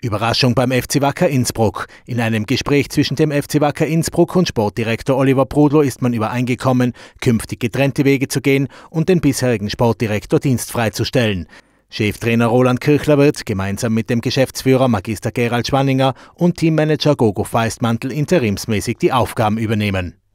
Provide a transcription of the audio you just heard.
Überraschung beim FC Wacker Innsbruck. In einem Gespräch zwischen dem FC Wacker Innsbruck und Sportdirektor Oliver Brudlo ist man übereingekommen, künftig getrennte Wege zu gehen und den bisherigen Sportdirektor dienstfrei zu stellen. Cheftrainer Roland Kirchler wird gemeinsam mit dem Geschäftsführer Magister Gerald Schwanninger und Teammanager Gogo Feistmantel interimsmäßig die Aufgaben übernehmen.